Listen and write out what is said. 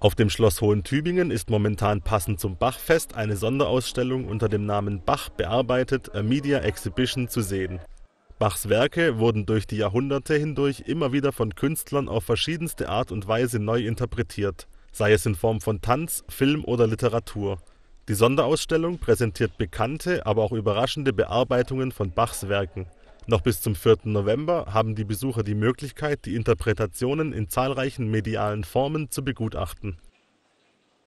Auf dem Schloss Hohentübingen ist momentan passend zum Bachfest eine Sonderausstellung unter dem Namen Bach bearbeitet, a Media Exhibition zu sehen. Bachs Werke wurden durch die Jahrhunderte hindurch immer wieder von Künstlern auf verschiedenste Art und Weise neu interpretiert, sei es in Form von Tanz, Film oder Literatur. Die Sonderausstellung präsentiert bekannte, aber auch überraschende Bearbeitungen von Bachs Werken noch bis zum 4. November haben die Besucher die Möglichkeit, die Interpretationen in zahlreichen medialen Formen zu begutachten.